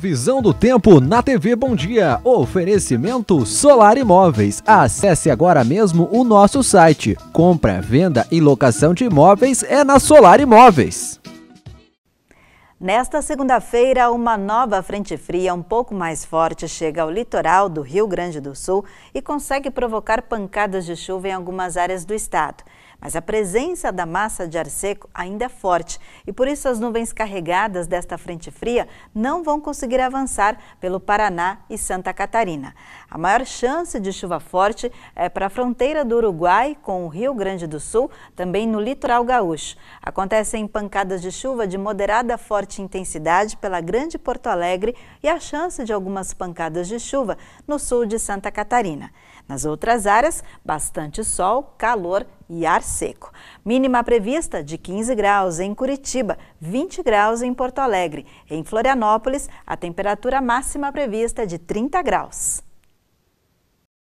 Previsão do tempo na TV Bom Dia. Oferecimento Solar Imóveis. Acesse agora mesmo o nosso site. Compra, venda e locação de imóveis é na Solar Imóveis. Nesta segunda-feira, uma nova frente fria um pouco mais forte chega ao litoral do Rio Grande do Sul e consegue provocar pancadas de chuva em algumas áreas do estado. Mas a presença da massa de ar seco ainda é forte e por isso as nuvens carregadas desta frente fria não vão conseguir avançar pelo Paraná e Santa Catarina. A maior chance de chuva forte é para a fronteira do Uruguai com o Rio Grande do Sul, também no litoral gaúcho. Acontecem pancadas de chuva de moderada a forte intensidade pela Grande Porto Alegre e a chance de algumas pancadas de chuva no sul de Santa Catarina. Nas outras áreas, bastante sol, calor e ar seco. Mínima prevista de 15 graus em Curitiba, 20 graus em Porto Alegre. Em Florianópolis, a temperatura máxima prevista é de 30 graus.